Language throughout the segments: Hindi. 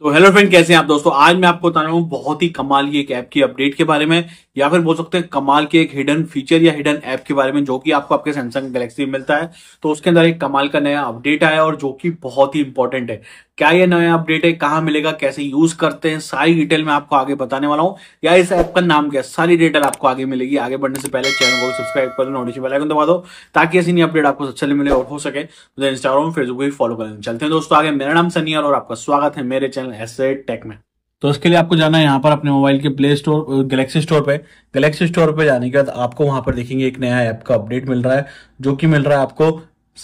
तो हेलो फ्रेंड कैसे हैं आप दोस्तों आज मैं आपको बता रहा हूँ बहुत ही कमाल की एक ऐप की अपडेट के बारे में या फिर बोल सकते हैं कमाल के एक हिडन फीचर या हिडन ऐप के बारे में जो कि आपको आपके सैमसंग गैलेक्सी में मिलता है तो उसके अंदर एक कमाल का नया अपडेट आया और जो कि बहुत ही इंपॉर्टेंट है क्या ये नया अपडेट है कहाँ मिलेगा कैसे यूज करते हैं सारी डिटेल मैं आपको आगे बताने वाला हूँ या इस ऐप का नाम क्या है सारी डिटेल आपको आगे मिलेगी आगे बढ़ने से पहले चैनल को सब्सक्राइब कर लो बेल आइकन दबा दो ताकि ऐसी नई अपडेट आपको सबसे मिले और हो सके मुझे इंस्टाग्राम फेसबुक भी फॉलो करें चलते हैं दोस्तों आगे मेरा नाम सनियर और आपका स्वागत है मेरे चैनल एस टेक में तो इसके लिए आपको जाना है यहाँ पर अपने मोबाइल के प्ले स्टोर गैलेक्सी स्टोर पे गैलेक्सी स्टोर पे जाने के बाद आपको वहां पर देखेंगे एक नया ऐप का अपडेट मिल रहा है जो कि मिल रहा है आपको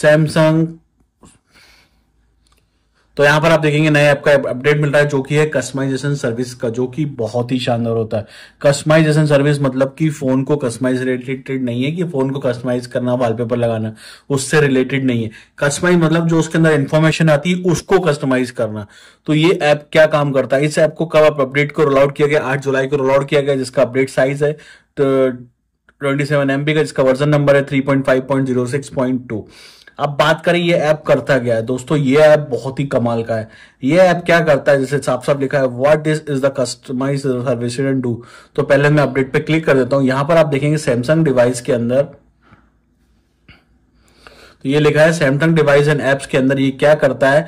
सैमसंग तो यहां पर आप देखेंगे नया ऐप का अपडेट मिल रहा है जो कि है कस्टमाइजेशन सर्विस का जो कि बहुत ही शानदार होता है कस्टमाइजेशन सर्विस मतलब कि फोन को कस्टमाइज रिलेटेड नहीं है कि फोन को कस्टमाइज करना वॉलपेपर लगाना उससे रिलेटेड नहीं है कस्टमाइज मतलब जो उसके अंदर इन्फॉर्मेशन आती है उसको कस्टमाइज करना तो ये ऐप क्या काम करता है इस ऐप को कब अपडेट को रोल आउट किया गया आठ जुलाई को रोल आउट किया गया जिसका अपडेट साइज है तो ट्वेंटी सेवन एमबी का जिसका वर्जन नंबर है three point five point zero six point two अब बात करें ये ऐप करता गया है दोस्तों ये ऐप बहुत ही कमाल का है ये ऐप क्या करता है जैसे साफ साफ लिखा है what is is the customize service do तो पहले मैं अपडेट पे क्लिक कर देता हूँ यहाँ पर आप देखेंगे सैमसंग डिवाइस के अंदर तो ये लिखा है सैमसंग डिवाइस एंड एप्स के अंदर ये क्या करता है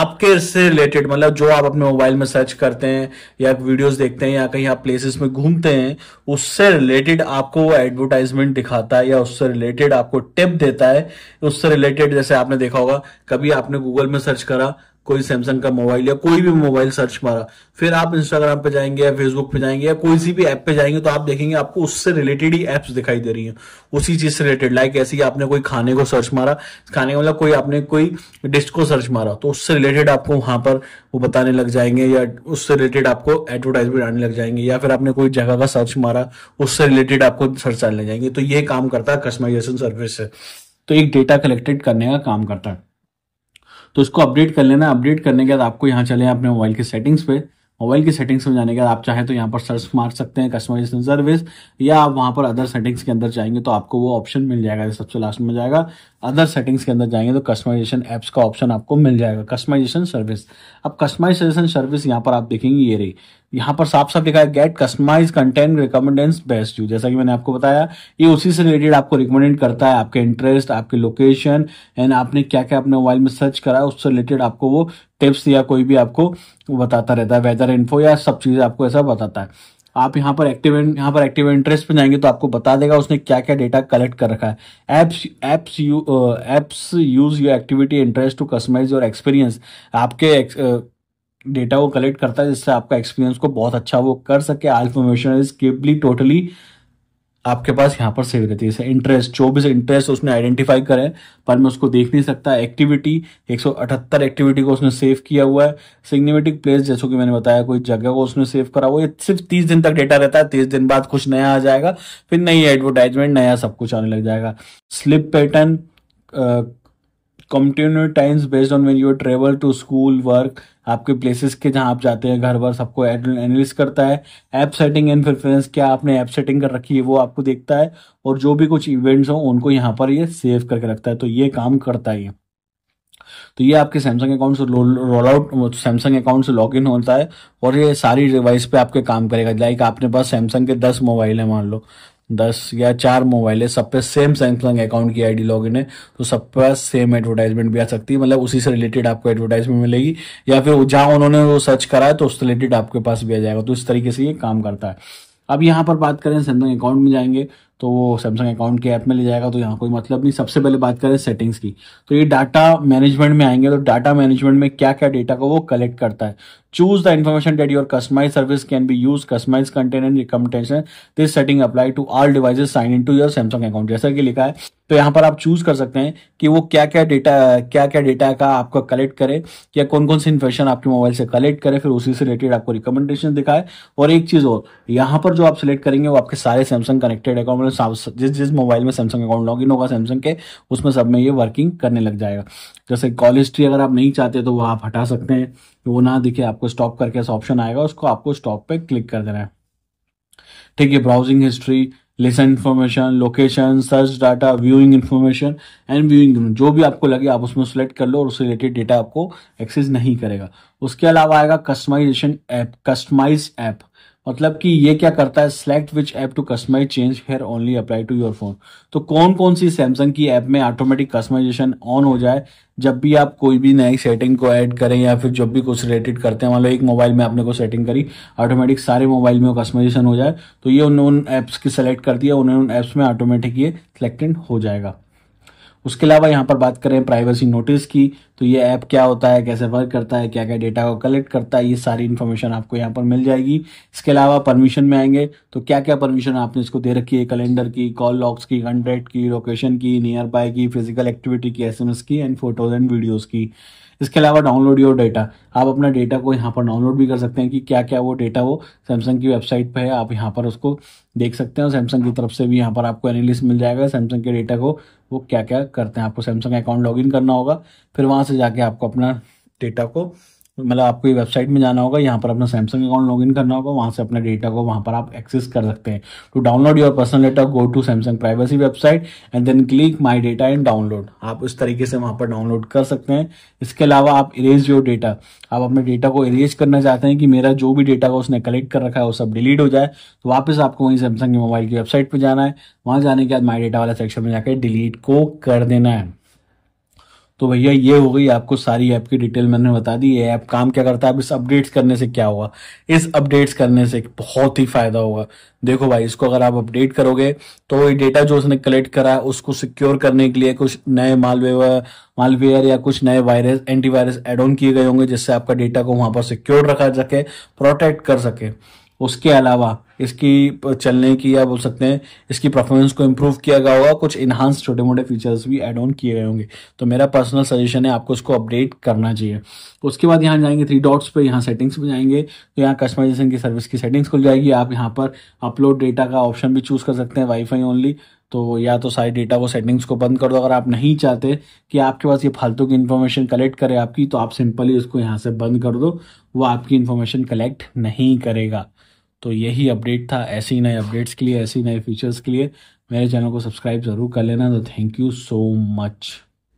आपके से रिलेटेड मतलब जो आप अपने मोबाइल में सर्च करते हैं या वीडियोस देखते हैं या कहीं आप प्लेसेस में घूमते हैं उससे रिलेटेड आपको वो एडवर्टाइजमेंट दिखाता है या उससे रिलेटेड आपको टिप देता है उससे रिलेटेड जैसे आपने देखा होगा कभी आपने गूगल में सर्च करा कोई सैमसंग का मोबाइल या कोई भी मोबाइल सर्च मारा फिर आप इंस्टाग्राम पे जाएंगे या फेसबुक पे जाएंगे या कोई सी भी ऐप पे जाएंगे तो आप देखेंगे आपको उससे रिलेटेड ही ऐप्स दिखाई दे रही हैं उसी चीज से रिलेटेड लाइक ऐसे ही आपने कोई खाने को सर्च मारा खाने का मतलब कोई आपने कोई डिश को सर्च मारा तो उससे रिलेटेड आपको वहां पर वो बताने लग जाएंगे या उससे रिलेटेड आपको एडवर्टाइजमेंट आने लग जाएंगे या फिर आपने कोई जगह का सर्च मारा उससे रिलेटेड आपको सर्च आने लग जाएंगे तो ये काम करता है कस्टमाइजेशन सर्विस से तो एक डेटा कलेक्टेड करने का काम करता है तो इसको अपडेट कर लेना अपडेट करने के बाद आपको यहाँ चले अपने मोबाइल के सेटिंग्स पे मोबाइल की सेटिंग्स में जाने के बाद आप चाहे तो यहाँ पर सर्च मार सकते हैं कस्टमाइजेशन सर्विस या आप वहाँ पर अदर सेटिंग्स के अंदर जाएंगे तो आपको वो ऑप्शन मिल जाएगा सबसे लास्ट में जाएगा अदर सेटिंग्स के अंदर जाएंगे तो कस्टमाइजेशन ऐप्स का ऑप्शन आपको मिल जाएगा कस्टमाइजेशन सर्विस अब कस्टमाइजेशन सर्विस यहाँ पर आप देखेंगे ये रही यहाँ पर साफ साफ लिखा है get customize content recommendations best you जैसा कि मैंने आपको बताया ये उसी से रिलेटेड आपको रिकमेंडेंट करता है आपके इंटरेस्ट आपके लोकेशन एंड आपने क्या क्या अपने मोबाइल में सर्च करा उससे रिलेटेड आपको वो टिप्स या कोई भी आपको बताता रहता है वेदर इन्फो या सब चीज़ें आपको ऐसा बताता है आप यहाँ पर एक्टिव यहाँ पर एक्टिव इंटरेस्ट पे जाएंगे तो आपको बता देगा उसने क्या क्या डेटा कलेक्ट कर रखा है apps apps you apps use your activity interest to customize your experience आपके uh, डेटा को कलेक्ट करता है जिससे आपका एक्सपीरियंस को बहुत अच्छा वो कर सके आल इन्फॉर्मेशन इज केबली टोटली आपके पास यहाँ पर सेव रहती है इंटरेस्ट चौबीस इंटरेस्ट उसने आइडेंटिफाई करे पर मैं उसको देख नहीं सकता एक्टिविटी एक एक्टिविटी को उसने सेव किया हुआ है सिग्निफिटिक प्लेस जैसे कि मैंने बताया कोई जगह को उसने सेव करा हुआ सिर्फ तीस दिन तक डेटा रहता है तीस दिन बाद कुछ नया आ जाएगा फिर नई एडवर्टाइजमेंट नया सब कुछ आने लग जाएगा sleep pattern continue times based on when you're travel to school work आपके प्लेसेस के जहाँ आप जाते हैं घर वर सबको एनालिस करता है ऐप सेटिंग एंड प्रेफरेंस क्या आपने ऐप सेटिंग कर रखी है वो आपको देखता है और जो भी कुछ इवेंट्स हो उनको यहाँ पर ये सेव करके रखता है तो ये काम करता है तो ये आपके सैमसंग अकाउंट से रोल आउट सैमसंग अकाउंट से लॉग इन होता है और ये सारी डिवाइस पे आपके काम करेगा लाइक आपने पास सैमसंग के दस मोबाइल है मान लो दस या चार मोबाइल है सब पे सेम सैमसंग अकाउंट की आईडी लॉगिन है तो सब पे सेम एडवर्टाइजमेंट भी आ सकती है मतलब उसी से रिलेटेड आपको एडवर्टाइजमेंट मिलेगी या फिर जहां उन्होंने वो सर्च करा है तो उस रिलेटेड आपके पास भी आ जाएगा तो इस तरीके से ये काम करता है अब यहाँ पर बात करें सैमसंग अकाउंट में जाएंगे तो वो सैमसंग अकाउंट के ऐप में ले जाएगा तो यहाँ कोई मतलब नहीं सबसे पहले बात करें सेटिंग्स की तो ये डाटा मैनेजमेंट में आएंगे तो डाटा मैनेजमेंट में क्या क्या डेटा को वो कलेक्ट करता है Choose the information that your customized service can be used, customized content and recommendation. This setting apply to all devices signed into your Samsung account. जैसा कि लिखा है तो यहाँ पर आप चूज कर सकते हैं कि वो क्या क्या डेटा क्या क्या डेटा का आपका कलेक्ट करे या कौन कौन सी इन्फॉर्मेशन आपके मोबाइल से कलेक्ट करे फिर उसी से रिलेटेड आपको रिकमेंडेशन दिखाए और एक चीज और यहाँ पर जो आप सिलेक्ट करेंगे वो आपके सारे सैमसंग कनेक्टेड अकाउंट में जिस जिस मोबाइल में सैमसंग अकाउंट लॉगिन होगा सैमसंग के उसमें सब में ये वर्किंग करने लग जाएगा जैसे कॉल हिस्ट्री अगर आप नहीं चाहते तो वो आप हटा सकते हैं वो ना दिखे आपको स्टॉप करके ऐसा ऑप्शन आएगा उसको आपको स्टॉप पे क्लिक कर देना है ठीक है browsing history lesson information location search data viewing information and viewing जो भी आपको लगे आप उसमें सेलेक्ट कर लो और उससे रिलेटेड डेटा आपको एक्सेस नहीं करेगा उसके अलावा आएगा कस्टमाइजेशन ऐप कस्टमाइज ऐप मतलब कि ये क्या करता है select which app to customize change here only apply to your phone तो कौन कौन सी सैमसंग की ऐप में ऑटोमेटिक कस्टमाइजेशन ऑन हो जाए जब भी आप कोई भी नई सेटिंग को ऐड करें या फिर जब भी कुछ रिलेटेड करते हैं मान लो एक मोबाइल में आपने को सेटिंग करी ऑटोमेटिक सारे मोबाइल में कस्टमाइजेशन हो जाए तो ये उन उन ऐप्स की सेलेक्ट कर दिया उन्होंने उन ऐप्स में ऑटोमेटिक ये सिलेक्टेड हो जाएगा उसके अलावा यहाँ पर बात करें प्राइवेसी नोटिस की तो ये ऐप क्या होता है कैसे वर्क करता है क्या क्या डेटा को कलेक्ट करता है ये सारी इन्फॉर्मेशन आपको यहाँ पर मिल जाएगी इसके अलावा परमिशन में आएंगे तो क्या क्या परमिशन आपने इसको दे रखी है कैलेंडर की कॉल लॉक्स की कॉन्टैक्ट की लोकेशन की नियर बाय की फिजिकल एक्टिविटी की एस की एंड फोटोज एंड वीडियोज़ की इसके अलावा डाउनलोड योर डेटा आप अपना डेटा को यहाँ पर डाउनलोड भी कर सकते हैं कि क्या क्या वो डेटा वो सैमसंग की वेबसाइट पर है आप यहाँ पर उसको देख सकते हैं सैमसंग की तरफ से भी यहाँ पर आपको एनालिस्ट मिल जाएगा सैमसंग के डेटा को वो क्या क्या करते हैं आपको सैमसंग अकाउंट लॉगिन करना होगा फिर वहाँ से जाके आपको अपना डेटा को मतलब आपको ये वेबसाइट में जाना होगा यहाँ पर अपना सैमसंग अकाउंट लॉगिन करना होगा वहाँ से अपने डेटा को वहाँ पर आप एक्सेस कर सकते हैं to download your personal data go to Samsung privacy website and then click my data and download आप इस तरीके से वहाँ पर डाउनलोड कर सकते हैं इसके अलावा आप इरेज योर डेटा आप अपने डेटा को इरेज करना चाहते हैं कि मेरा जो भी डेटा को उसने कलेक्ट कर रखा है वो सब डिलीट हो जाए तो वापस आपको वहीं सैमसंग के मोबाइल की वेबसाइट पर जाना है वहाँ जाने के बाद माई डेटा वाला सेक्शन में जाकर डिलीट को कर देना है तो भैया ये हो गई आपको सारी ऐप की डिटेल मैंने बता दी ये ऐप काम क्या करता है अब इस अपडेट्स करने से क्या होगा इस अपडेट्स करने से बहुत ही फायदा होगा देखो भाई इसको अगर आप अपडेट करोगे तो ये डेटा जो उसने कलेक्ट करा है उसको सिक्योर करने के लिए कुछ नए मालवेयर मालवेयर या कुछ नए वायरस एंटीवायरस एड ऑन किए गए होंगे जिससे आपका डेटा को वहां पर सिक्योर रखा सके प्रोटेक्ट कर सके उसके अलावा इसकी चलने की या बोल सकते हैं इसकी परफॉर्मेंस को इम्प्रूव किया गया होगा कुछ इन्हांस छोटे मोटे फीचर्स भी एड ऑन किए गए होंगे तो मेरा पर्सनल सजेशन है आपको इसको अपडेट करना चाहिए उसके बाद यहाँ जाएंगे थ्री डॉट्स पे यहाँ सेटिंग्स में जाएंगे तो यहाँ कस्टमाइजेशन की सर्विस की सेटिंग्स खुल जाएगी आप यहाँ पर अपलोड डेटा का ऑप्शन भी चूज़ कर सकते हैं वाईफाई ओनली तो या तो सारे डेटा को सेटिंग्स को बंद कर दो अगर आप नहीं चाहते कि आपके पास ये फालतू की इन्फॉर्मेशन कलेक्ट करे आपकी तो आप सिंपली उसको यहाँ से बंद कर दो वो आपकी इन्फॉर्मेशन कलेक्ट नहीं करेगा तो यही अपडेट था ऐसे ही नए अपडेट्स के लिए ऐसे ही नए फीचर्स के लिए मेरे चैनल को सब्सक्राइब ज़रूर कर लेना तो थैंक यू सो मच